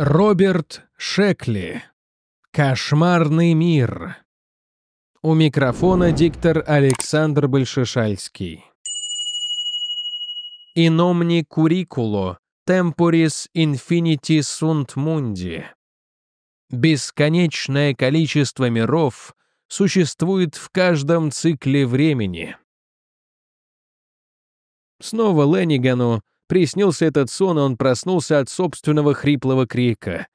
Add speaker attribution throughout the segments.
Speaker 1: Роберт Шекли. Кошмарный мир. У микрофона диктор Александр Большешальский. Иномни курикуло, темпорис инфинити сунт мунди. Бесконечное количество миров существует в каждом цикле времени. Снова Ленигану Приснился этот сон, и он проснулся от собственного хриплого крика.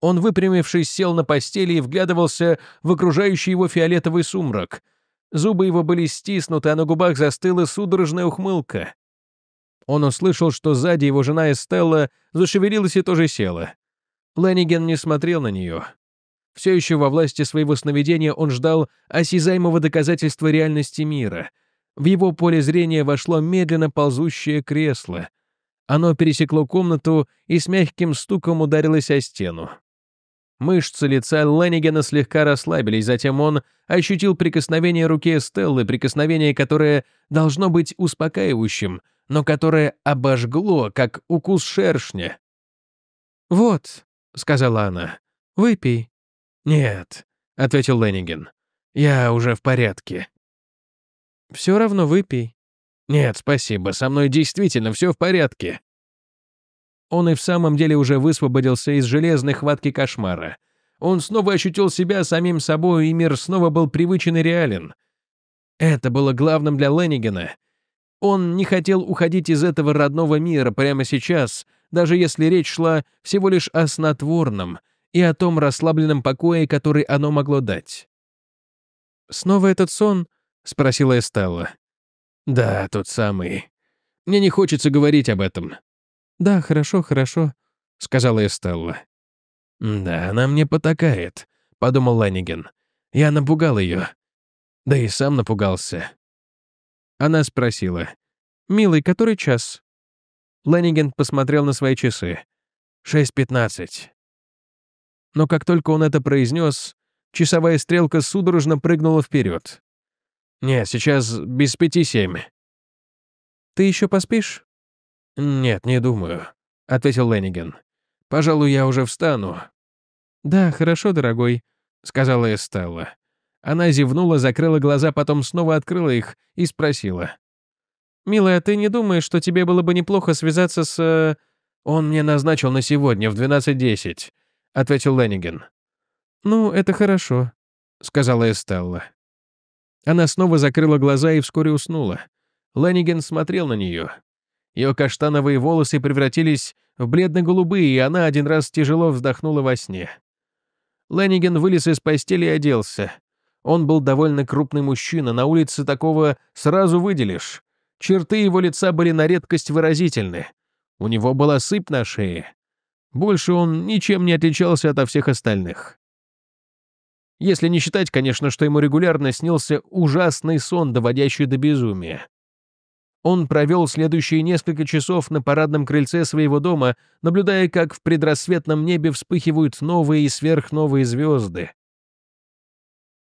Speaker 1: Он, выпрямившись, сел на постели и вглядывался в окружающий его фиолетовый сумрак. Зубы его были стиснуты, а на губах застыла судорожная ухмылка. Он услышал, что сзади его жена Эстелла зашевелилась и тоже села. Ленниген не смотрел на нее. Все еще во власти своего сновидения он ждал осязаемого доказательства реальности мира. В его поле зрения вошло медленно ползущее кресло — оно пересекло комнату и с мягким стуком ударилось о стену. Мышцы лица Леннигена слегка расслабились, затем он ощутил прикосновение руки Стеллы, прикосновение, которое должно быть успокаивающим, но которое обожгло, как укус шершня. «Вот», — сказала она, — «выпей». «Нет», — ответил Леннигин, — «я уже в порядке». «Все равно выпей». «Нет, спасибо, со мной действительно все в порядке». Он и в самом деле уже высвободился из железной хватки кошмара. Он снова ощутил себя самим собой, и мир снова был привычен и реален. Это было главным для Леннигена. Он не хотел уходить из этого родного мира прямо сейчас, даже если речь шла всего лишь о снотворном и о том расслабленном покое, который оно могло дать. «Снова этот сон?» — спросила Эстелла. «Да, тот самый. Мне не хочется говорить об этом». «Да, хорошо, хорошо», — сказала Эстелла. «Да, она мне потакает», — подумал Ланиген. «Я напугал ее. Да и сам напугался». Она спросила. «Милый, который час?» Ланиген посмотрел на свои часы. «Шесть пятнадцать». Но как только он это произнес, часовая стрелка судорожно прыгнула вперед. «Нет, сейчас без пяти семь». «Ты еще поспишь?» «Нет, не думаю», — ответил Ленниген. «Пожалуй, я уже встану». «Да, хорошо, дорогой», — сказала Эстелла. Она зевнула, закрыла глаза, потом снова открыла их и спросила. «Милая, ты не думаешь, что тебе было бы неплохо связаться с...» э, «Он мне назначил на сегодня в 12.10», — ответил Ленниген. «Ну, это хорошо», — сказала Эстелла. Она снова закрыла глаза и вскоре уснула. Лэнниген смотрел на нее. Ее каштановые волосы превратились в бледно-голубые, и она один раз тяжело вздохнула во сне. Лэнниген вылез из постели и оделся. Он был довольно крупный мужчина, на улице такого сразу выделишь. Черты его лица были на редкость выразительны. У него была сыпь на шее. Больше он ничем не отличался от всех остальных. Если не считать, конечно, что ему регулярно снился ужасный сон, доводящий до безумия. Он провел следующие несколько часов на парадном крыльце своего дома, наблюдая, как в предрассветном небе вспыхивают новые и сверхновые звезды.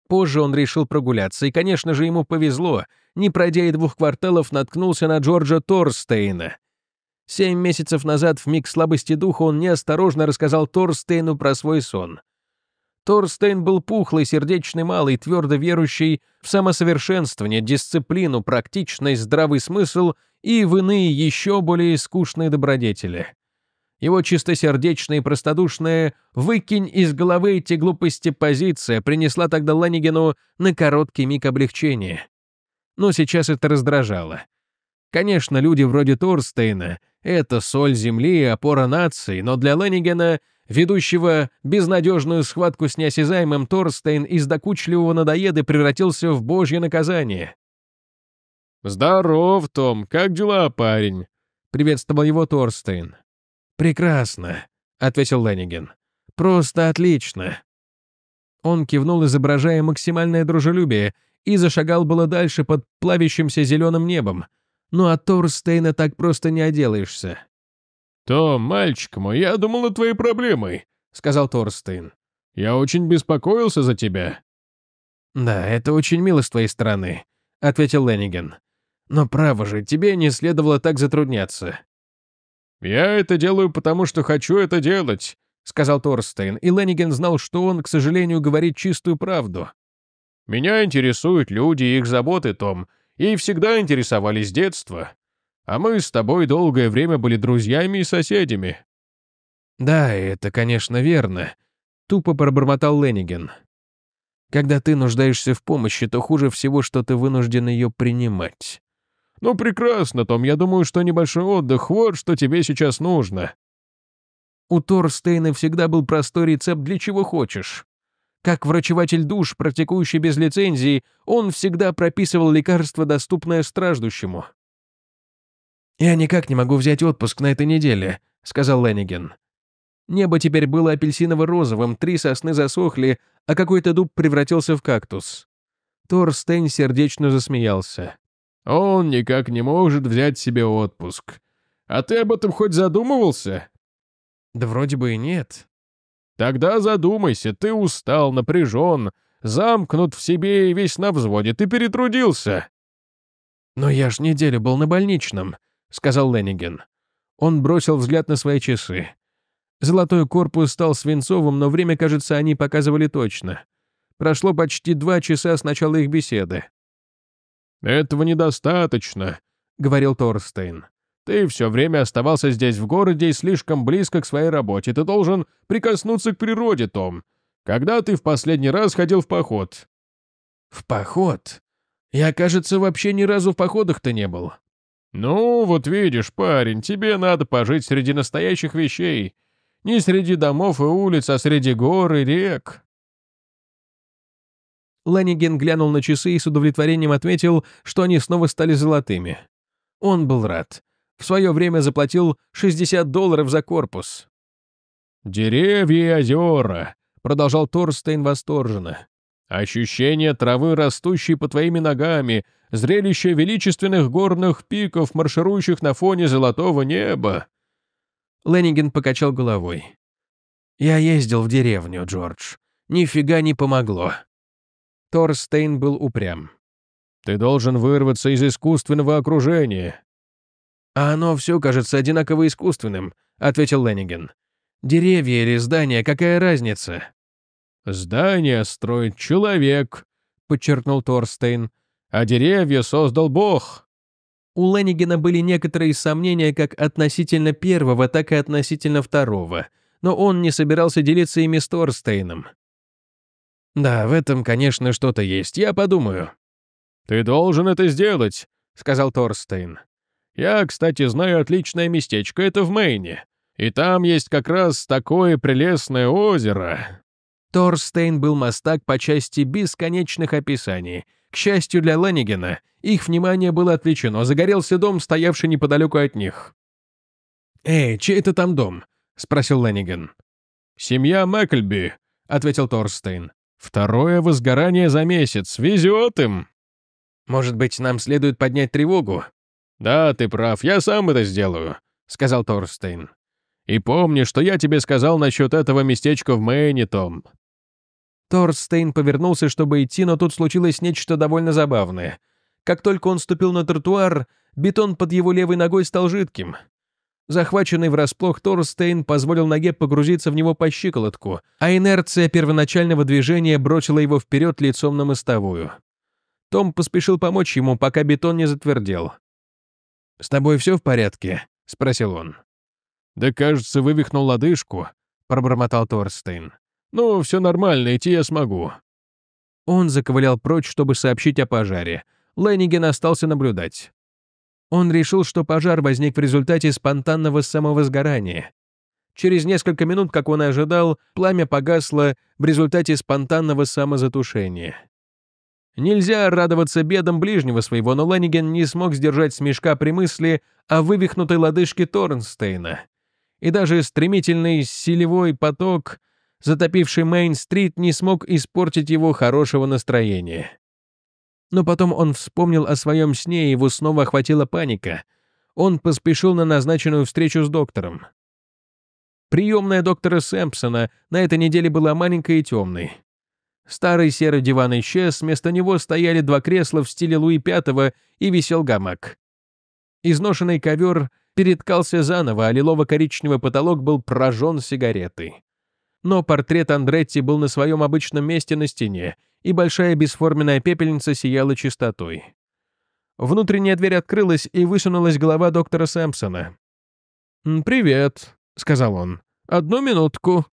Speaker 1: Позже он решил прогуляться, и, конечно же, ему повезло. Не пройдя и двух кварталов, наткнулся на Джорджа Торстейна. Семь месяцев назад, в миг слабости духа, он неосторожно рассказал Торстейну про свой сон — Торстейн был пухлый, сердечный малый, твердо верующий в самосовершенствование, дисциплину, практичность, здравый смысл и в иные еще более скучные добродетели. Его чистосердечное и простодушное «выкинь из головы эти глупости» позиция принесла тогда Ланигину на короткий миг облегчения. Но сейчас это раздражало. Конечно, люди вроде Торстейна — это соль земли и опора нации, но для Ланнигена ведущего безнадежную схватку с неосязаемым Торстейн из докучливого надоеды превратился в божье наказание. «Здоров, Том, как дела, парень?» — приветствовал его Торстейн. «Прекрасно», — ответил Ленниген. «Просто отлично». Он кивнул, изображая максимальное дружелюбие, и зашагал было дальше под плавящимся зеленым небом. Но «Ну, от а Торстейна так просто не отделаешься. «То, мальчик мой, я думал о твоей проблемой», — сказал Торстейн. «Я очень беспокоился за тебя». «Да, это очень мило с твоей стороны», — ответил Ленниген. «Но право же, тебе не следовало так затрудняться». «Я это делаю, потому что хочу это делать», — сказал Торстейн, и Ленниген знал, что он, к сожалению, говорит чистую правду. «Меня интересуют люди и их заботы, Том, и всегда интересовались с детства. А мы с тобой долгое время были друзьями и соседями». «Да, это, конечно, верно», — тупо пробормотал Ленниген. «Когда ты нуждаешься в помощи, то хуже всего, что ты вынужден ее принимать». «Ну, прекрасно, Том. Я думаю, что небольшой отдых — вот что тебе сейчас нужно». У Торстейна всегда был простой рецепт для чего хочешь. Как врачеватель душ, практикующий без лицензии, он всегда прописывал лекарство, доступное страждущему. «Я никак не могу взять отпуск на этой неделе», — сказал Ленниген. Небо теперь было апельсиново-розовым, три сосны засохли, а какой-то дуб превратился в кактус. Торстейн сердечно засмеялся. «Он никак не может взять себе отпуск. А ты об этом хоть задумывался?» «Да вроде бы и нет». «Тогда задумайся, ты устал, напряжен, замкнут в себе и весь на взводе, ты перетрудился». «Но я ж неделю был на больничном», сказал Ленниген. Он бросил взгляд на свои часы. Золотой корпус стал свинцовым, но время, кажется, они показывали точно. Прошло почти два часа с начала их беседы. «Этого недостаточно», — говорил Торстейн. «Ты все время оставался здесь в городе и слишком близко к своей работе. Ты должен прикоснуться к природе, Том. Когда ты в последний раз ходил в поход?» «В поход? Я, кажется, вообще ни разу в походах-то не был. «Ну, вот видишь, парень, тебе надо пожить среди настоящих вещей. Не среди домов и улиц, а среди гор и рек». Ланиген глянул на часы и с удовлетворением отметил, что они снова стали золотыми. Он был рад. В свое время заплатил 60 долларов за корпус. «Деревья и озера», — продолжал Торстейн восторженно. Ощущение травы, растущей по твоими ногами, зрелище величественных горных пиков, марширующих на фоне золотого неба». Леннигин покачал головой. «Я ездил в деревню, Джордж. Нифига не помогло». Торстейн был упрям. «Ты должен вырваться из искусственного окружения». «А оно все кажется одинаково искусственным», — ответил Леннигин. «Деревья или здания, какая разница?» «Здание строит человек», — подчеркнул Торстейн, — «а деревья создал Бог». У Ленигена были некоторые сомнения как относительно первого, так и относительно второго, но он не собирался делиться ими с Торстейном. «Да, в этом, конечно, что-то есть, я подумаю». «Ты должен это сделать», — сказал Торстейн. «Я, кстати, знаю отличное местечко, это в Мэйне, и там есть как раз такое прелестное озеро». Торстейн был мастак по части бесконечных описаний. К счастью для Леннигена, их внимание было отвлечено, загорелся дом, стоявший неподалеку от них. «Эй, чей это там дом?» — спросил Ленниган. «Семья Мэклби», — ответил Торстейн. «Второе возгорание за месяц. Везет им!» «Может быть, нам следует поднять тревогу?» «Да, ты прав, я сам это сделаю», — сказал Торстейн. «И помни, что я тебе сказал насчет этого местечка в Мэйне, Том. Торстейн повернулся, чтобы идти, но тут случилось нечто довольно забавное. Как только он ступил на тротуар, бетон под его левой ногой стал жидким. Захваченный врасплох Торстейн позволил ноге погрузиться в него по щиколотку, а инерция первоначального движения бросила его вперед лицом на мостовую. Том поспешил помочь ему, пока бетон не затвердел. «С тобой все в порядке?» — спросил он. «Да, кажется, вывихнул лодыжку», — пробормотал Торстейн. «Ну, все нормально, идти я смогу». Он заковылял прочь, чтобы сообщить о пожаре. Ленниген остался наблюдать. Он решил, что пожар возник в результате спонтанного самовозгорания. Через несколько минут, как он и ожидал, пламя погасло в результате спонтанного самозатушения. Нельзя радоваться бедам ближнего своего, но Ланиген не смог сдержать смешка при мысли о вывихнутой лодыжке Торнстейна. И даже стремительный силевой поток — затопивший Мейн-стрит, не смог испортить его хорошего настроения. Но потом он вспомнил о своем сне, и его снова охватила паника. Он поспешил на назначенную встречу с доктором. Приемная доктора Сэмпсона на этой неделе была маленькой и темной. Старый серый диван исчез, вместо него стояли два кресла в стиле Луи V и висел гамак. Изношенный ковер переткался заново, а лилово-коричневый потолок был прожжен сигаретой но портрет Андретти был на своем обычном месте на стене, и большая бесформенная пепельница сияла чистотой. Внутренняя дверь открылась, и высунулась голова доктора Сэмпсона. «Привет», — сказал он. «Одну минутку».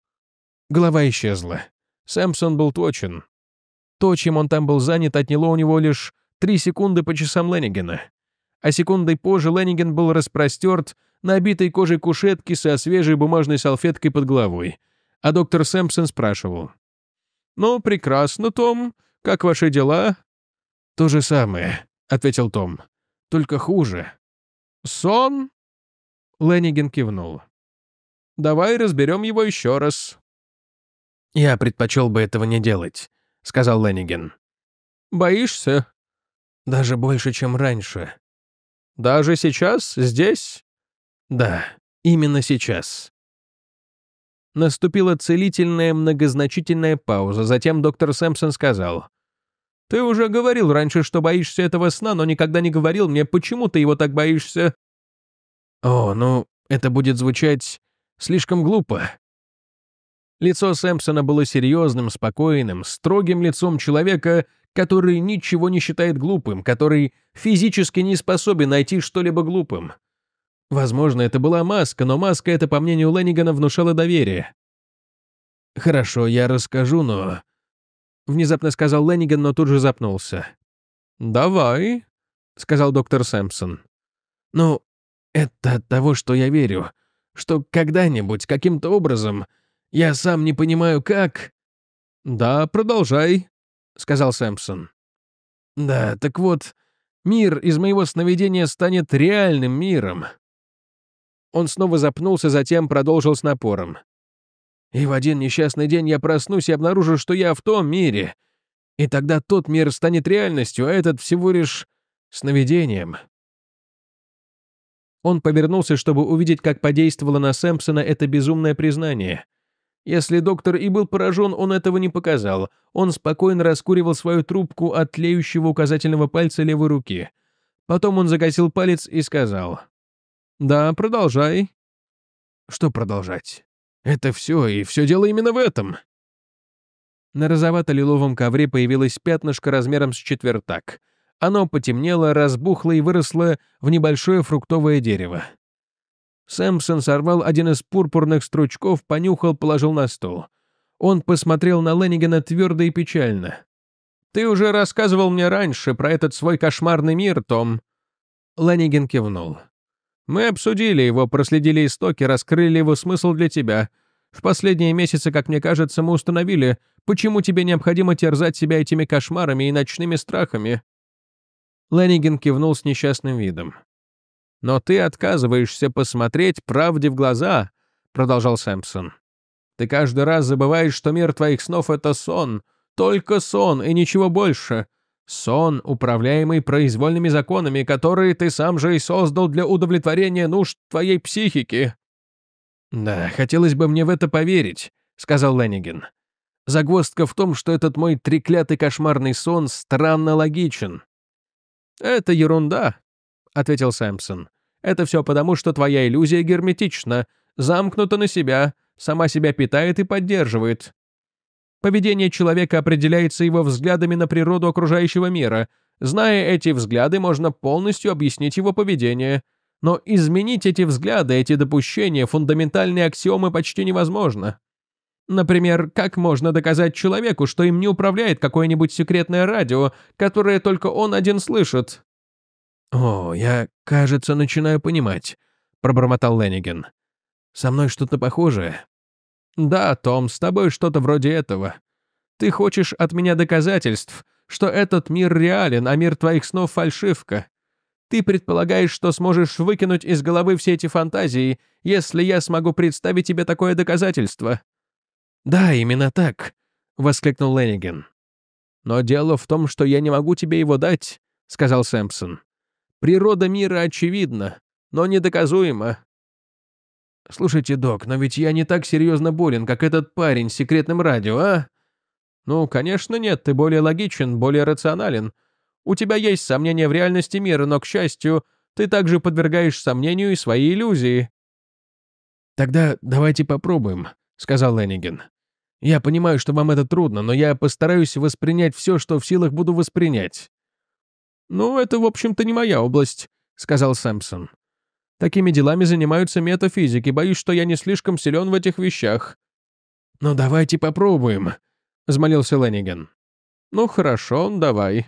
Speaker 1: Голова исчезла. Сэмпсон был точен. То, чем он там был занят, отняло у него лишь три секунды по часам Леннигена. А секундой позже Ленниген был распростерт на обитой кожей кушетке со свежей бумажной салфеткой под головой, а доктор Сэмпсон спрашивал. «Ну, прекрасно, Том. Как ваши дела?» «То же самое», — ответил Том. «Только хуже». «Сон?» Леннигин кивнул. «Давай разберем его еще раз». «Я предпочел бы этого не делать», — сказал Леннигин. «Боишься?» «Даже больше, чем раньше». «Даже сейчас? Здесь?» «Да, именно сейчас. Наступила целительная многозначительная пауза, затем доктор Сэмпсон сказал. «Ты уже говорил раньше, что боишься этого сна, но никогда не говорил мне, почему ты его так боишься». «О, ну, это будет звучать слишком глупо». Лицо Сэмпсона было серьезным, спокойным, строгим лицом человека, который ничего не считает глупым, который физически не способен найти что-либо глупым. Возможно, это была маска, но маска это, по мнению Леннигана, внушала доверие. «Хорошо, я расскажу, но...» Внезапно сказал Ленниган, но тут же запнулся. «Давай», — сказал доктор Сэмпсон. «Ну, это от того, что я верю, что когда-нибудь, каким-то образом, я сам не понимаю, как...» «Да, продолжай», — сказал Сэмпсон. «Да, так вот, мир из моего сновидения станет реальным миром. Он снова запнулся, затем продолжил с напором. «И в один несчастный день я проснусь и обнаружу, что я в том мире. И тогда тот мир станет реальностью, а этот всего лишь сновидением». Он повернулся, чтобы увидеть, как подействовало на Сэмпсона это безумное признание. Если доктор и был поражен, он этого не показал. Он спокойно раскуривал свою трубку от тлеющего указательного пальца левой руки. Потом он загасил палец и сказал. «Да, продолжай». «Что продолжать? Это все, и все дело именно в этом». На розовато-лиловом ковре появилось пятнышко размером с четвертак. Оно потемнело, разбухло и выросло в небольшое фруктовое дерево. Сэмпсон сорвал один из пурпурных стручков, понюхал, положил на стол. Он посмотрел на Леннигана твердо и печально. «Ты уже рассказывал мне раньше про этот свой кошмарный мир, Том». Ленниган кивнул. Мы обсудили его, проследили истоки, раскрыли его смысл для тебя. В последние месяцы, как мне кажется, мы установили, почему тебе необходимо терзать себя этими кошмарами и ночными страхами». Леннигин кивнул с несчастным видом. «Но ты отказываешься посмотреть правде в глаза», — продолжал Сэмпсон. «Ты каждый раз забываешь, что мир твоих снов — это сон, только сон и ничего больше. Сон, управляемый произвольными законами, которые ты сам же и создал для удовлетворения нужд твоей психики». «Да, хотелось бы мне в это поверить», — сказал Леннигин. «Загвоздка в том, что этот мой треклятый кошмарный сон странно логичен». «Это ерунда», — ответил Сэмпсон. «Это все потому, что твоя иллюзия герметична, замкнута на себя, сама себя питает и поддерживает. Поведение человека определяется его взглядами на природу окружающего мира. Зная эти взгляды, можно полностью объяснить его поведение. Но изменить эти взгляды, эти допущения, фундаментальные аксиомы почти невозможно. Например, как можно доказать человеку, что им не управляет какое-нибудь секретное радио, которое только он один слышит? «О, я, кажется, начинаю понимать», — пробормотал Ленниген. «Со мной что-то похожее. «Да, Том, с тобой что-то вроде этого. Ты хочешь от меня доказательств, что этот мир реален, а мир твоих снов — фальшивка. Ты предполагаешь, что сможешь выкинуть из головы все эти фантазии, если я смогу представить тебе такое доказательство». «Да, именно так», — воскликнул Ленниган. «Но дело в том, что я не могу тебе его дать», — сказал Сэмпсон. «Природа мира очевидна, но недоказуема. «Слушайте, док, но ведь я не так серьезно болен, как этот парень с секретным радио, а?» «Ну, конечно нет, ты более логичен, более рационален. У тебя есть сомнения в реальности мира, но, к счастью, ты также подвергаешь сомнению и свои иллюзии». «Тогда давайте попробуем», — сказал Энниген. «Я понимаю, что вам это трудно, но я постараюсь воспринять все, что в силах буду воспринять». «Ну, это, в общем-то, не моя область», — сказал Сэмпсон. Такими делами занимаются метафизики, боюсь, что я не слишком силен в этих вещах». «Ну давайте попробуем», — взмолился Ленниган. «Ну хорошо, давай».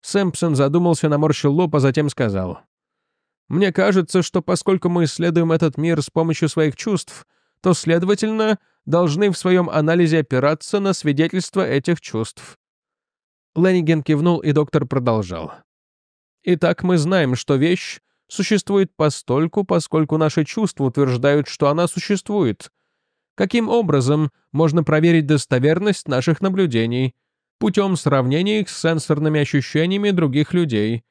Speaker 1: Сэмпсон задумался, наморщил лоб, а затем сказал. «Мне кажется, что поскольку мы исследуем этот мир с помощью своих чувств, то, следовательно, должны в своем анализе опираться на свидетельства этих чувств». Ленниген кивнул, и доктор продолжал. «Итак, мы знаем, что вещь существует постольку, поскольку наши чувства утверждают, что она существует. Каким образом можно проверить достоверность наших наблюдений? Путем сравнения их с сенсорными ощущениями других людей.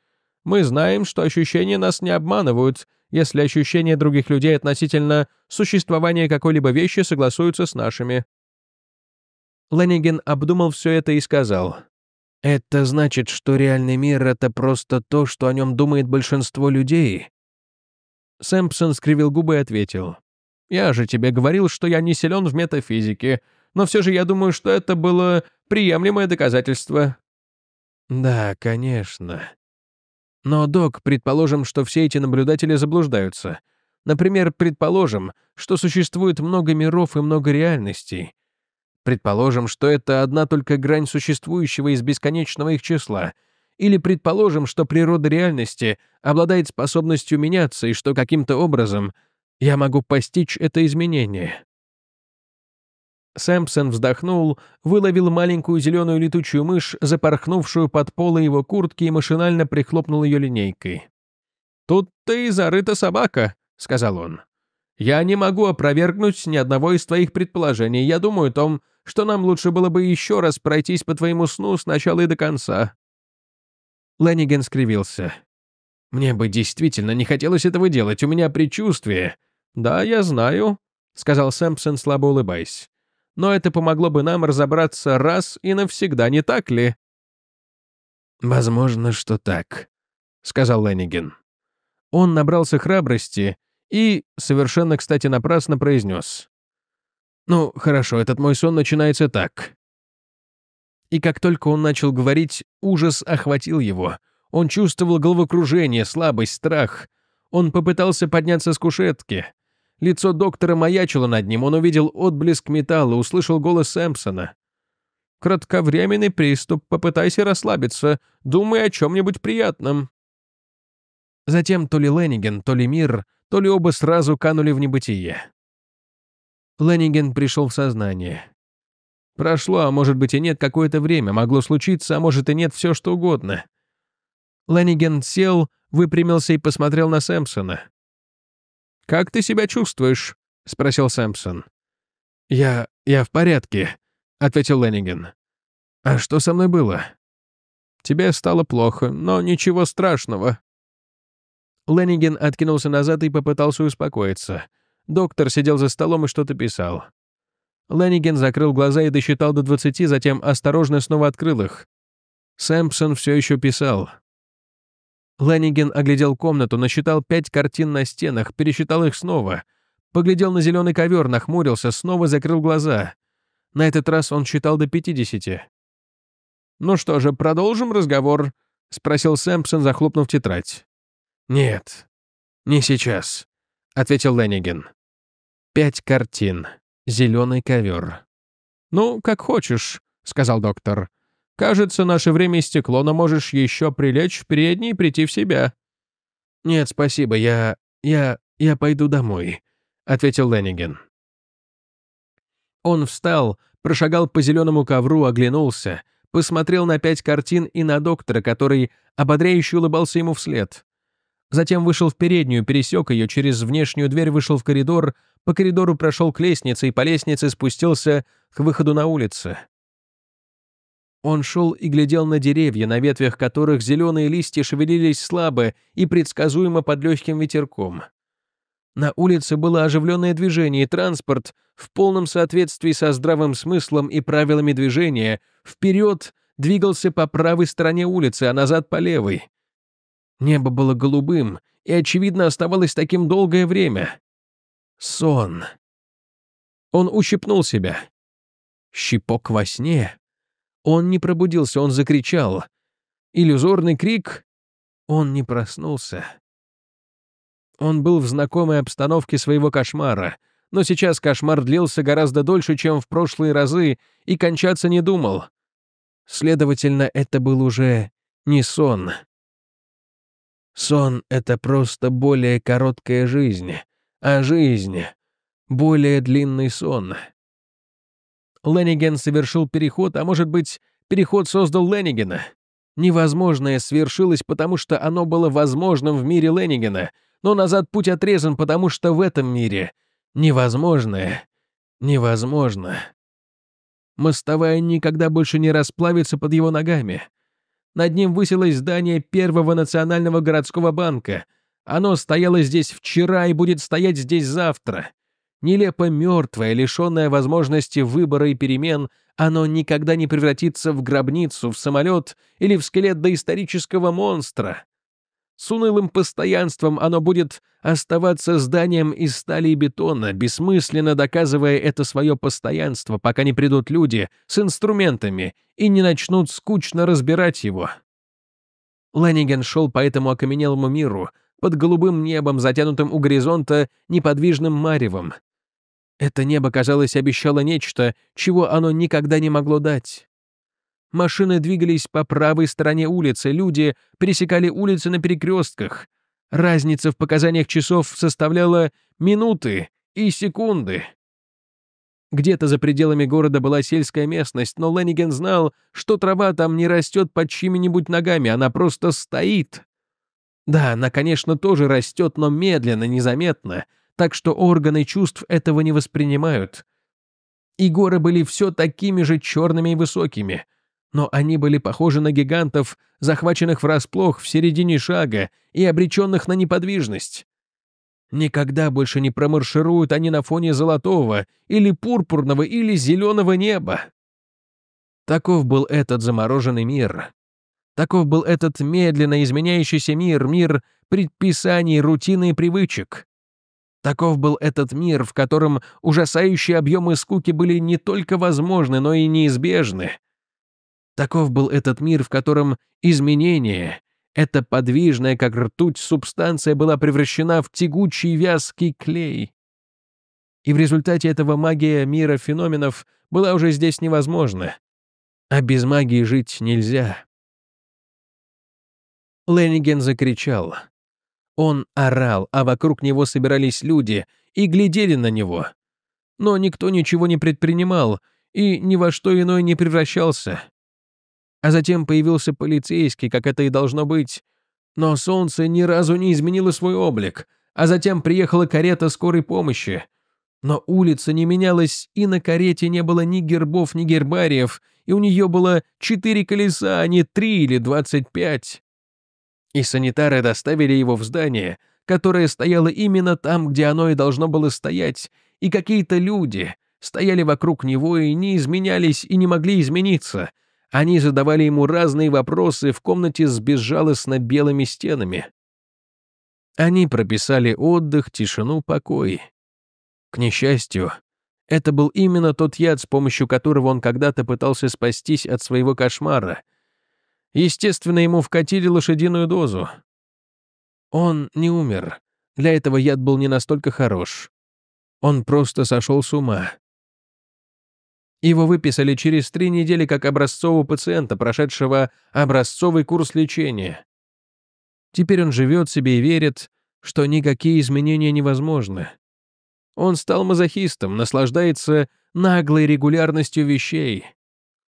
Speaker 1: Мы знаем, что ощущения нас не обманывают, если ощущения других людей относительно существования какой-либо вещи согласуются с нашими. Леннигин обдумал все это и сказал. Это значит, что реальный мир — это просто то, что о нем думает большинство людей?» Сэмпсон скривил губы и ответил. «Я же тебе говорил, что я не силен в метафизике, но все же я думаю, что это было приемлемое доказательство». «Да, конечно. Но, док, предположим, что все эти наблюдатели заблуждаются. Например, предположим, что существует много миров и много реальностей. Предположим, что это одна только грань существующего из бесконечного их числа. Или предположим, что природа реальности обладает способностью меняться и что каким-то образом я могу постичь это изменение. Сэмпсон вздохнул, выловил маленькую зеленую летучую мышь, запорхнувшую под полы его куртки и машинально прихлопнул ее линейкой. «Тут-то и зарыта собака», — сказал он. «Я не могу опровергнуть ни одного из твоих предположений. Я думаю, Том, что нам лучше было бы еще раз пройтись по твоему сну сначала и до конца». Ланниген скривился. «Мне бы действительно не хотелось этого делать, у меня предчувствие». «Да, я знаю», — сказал Сэмпсон, слабо улыбаясь. «Но это помогло бы нам разобраться раз и навсегда, не так ли?» «Возможно, что так», — сказал Ланниген. Он набрался храбрости и, совершенно, кстати, напрасно произнес. Ну, хорошо, этот мой сон начинается так. И как только он начал говорить, ужас охватил его. Он чувствовал головокружение, слабость, страх. Он попытался подняться с кушетки. Лицо доктора маячило над ним, он увидел отблеск металла, услышал голос Сэмпсона. «Кратковременный приступ, попытайся расслабиться, думай о чем-нибудь приятном». Затем то ли Ленниген, то ли Мир, то ли оба сразу канули в небытие. Лэнниген пришел в сознание. Прошло, а может быть и нет, какое-то время. Могло случиться, а может и нет, все что угодно. Лэнниген сел, выпрямился и посмотрел на Сэмпсона. «Как ты себя чувствуешь?» — спросил Сэмпсон. «Я... я в порядке», — ответил Лэнниген. «А что со мной было?» «Тебе стало плохо, но ничего страшного». Лэнниген откинулся назад и попытался успокоиться. Доктор сидел за столом и что-то писал. Лениген закрыл глаза и досчитал до 20, затем осторожно снова открыл их. Сэмпсон все еще писал. Лениген оглядел комнату, насчитал пять картин на стенах, пересчитал их снова. Поглядел на зеленый ковер, нахмурился, снова закрыл глаза. На этот раз он считал до 50. «Ну что же, продолжим разговор?» — спросил Сэмпсон, захлопнув тетрадь. «Нет, не сейчас», — ответил Лениген. Пять картин. Зеленый ковер. «Ну, как хочешь», — сказал доктор. «Кажется, наше время истекло, но можешь еще прилечь в передний и прийти в себя». «Нет, спасибо, я... я... я пойду домой», — ответил Ленниген. Он встал, прошагал по зеленому ковру, оглянулся, посмотрел на пять картин и на доктора, который ободряюще улыбался ему вслед. Затем вышел в переднюю, пересек ее, через внешнюю дверь вышел в коридор, по коридору прошел к лестнице и по лестнице спустился к выходу на улицу. Он шел и глядел на деревья, на ветвях которых зеленые листья шевелились слабо и предсказуемо под легким ветерком. На улице было оживленное движение, и транспорт в полном соответствии со здравым смыслом и правилами движения вперед двигался по правой стороне улицы, а назад по левой. Небо было голубым и, очевидно, оставалось таким долгое время. Сон. Он ущипнул себя. Щипок во сне. Он не пробудился, он закричал. Иллюзорный крик. Он не проснулся. Он был в знакомой обстановке своего кошмара, но сейчас кошмар длился гораздо дольше, чем в прошлые разы, и кончаться не думал. Следовательно, это был уже не сон. Сон — это просто более короткая жизнь, а жизнь — более длинный сон. Ленниген совершил переход, а может быть, переход создал Леннигена. Невозможное свершилось, потому что оно было возможным в мире Леннигена, но назад путь отрезан, потому что в этом мире невозможное невозможно. Мостовая никогда больше не расплавится под его ногами — над ним высилось здание Первого национального городского банка. Оно стояло здесь вчера и будет стоять здесь завтра. Нелепо мертвое, лишенное возможности выбора и перемен, оно никогда не превратится в гробницу, в самолет или в скелет доисторического монстра. С унылым постоянством оно будет оставаться зданием из стали и бетона, бессмысленно доказывая это свое постоянство, пока не придут люди с инструментами и не начнут скучно разбирать его. Ланиген шел по этому окаменелому миру, под голубым небом, затянутым у горизонта неподвижным маревом. Это небо, казалось, обещало нечто, чего оно никогда не могло дать. Машины двигались по правой стороне улицы, люди пересекали улицы на перекрестках. Разница в показаниях часов составляла минуты и секунды. Где-то за пределами города была сельская местность, но Ленниген знал, что трава там не растет под чьими-нибудь ногами, она просто стоит. Да, она, конечно, тоже растет, но медленно, незаметно, так что органы чувств этого не воспринимают. И горы были все такими же черными и высокими но они были похожи на гигантов, захваченных врасплох в середине шага и обреченных на неподвижность. Никогда больше не промаршируют они на фоне золотого или пурпурного или зеленого неба. Таков был этот замороженный мир. Таков был этот медленно изменяющийся мир, мир предписаний, рутины и привычек. Таков был этот мир, в котором ужасающие объемы скуки были не только возможны, но и неизбежны. Таков был этот мир, в котором изменение, эта подвижная, как ртуть, субстанция была превращена в тягучий вязкий клей. И в результате этого магия мира феноменов была уже здесь невозможна. А без магии жить нельзя. Лениген закричал. Он орал, а вокруг него собирались люди и глядели на него. Но никто ничего не предпринимал и ни во что иное не превращался. А затем появился полицейский, как это и должно быть. Но солнце ни разу не изменило свой облик. А затем приехала карета скорой помощи. Но улица не менялась, и на карете не было ни гербов, ни гербариев, и у нее было четыре колеса, а не три или двадцать пять. И санитары доставили его в здание, которое стояло именно там, где оно и должно было стоять, и какие-то люди стояли вокруг него и не изменялись и не могли измениться — они задавали ему разные вопросы в комнате с безжалостно белыми стенами. Они прописали отдых, тишину, покой. К несчастью, это был именно тот яд, с помощью которого он когда-то пытался спастись от своего кошмара. Естественно, ему вкатили лошадиную дозу. Он не умер. Для этого яд был не настолько хорош. Он просто сошел с ума. Его выписали через три недели как образцового пациента, прошедшего образцовый курс лечения. Теперь он живет себе и верит, что никакие изменения невозможны. Он стал мазохистом, наслаждается наглой регулярностью вещей.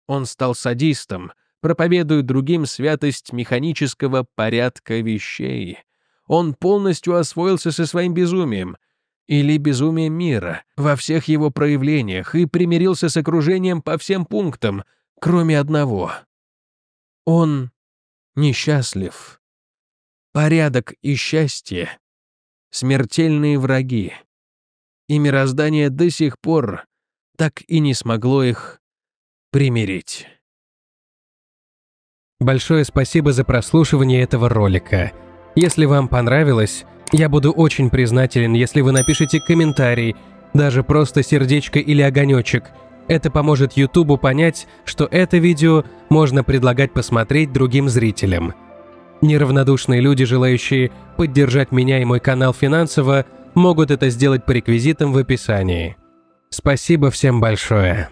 Speaker 1: Он стал садистом, проповедует другим святость механического порядка вещей. Он полностью освоился со своим безумием, или безумие мира во всех его проявлениях и примирился с окружением по всем пунктам, кроме одного. Он несчастлив. Порядок и счастье — смертельные враги. И мироздание до сих пор так и не смогло их примирить. Большое спасибо за прослушивание этого ролика — если вам понравилось, я буду очень признателен, если вы напишите комментарий, даже просто сердечко или огонечек. Это поможет Ютубу понять, что это видео можно предлагать посмотреть другим зрителям. Неравнодушные люди, желающие поддержать меня и мой канал финансово, могут это сделать по реквизитам в описании. Спасибо всем большое.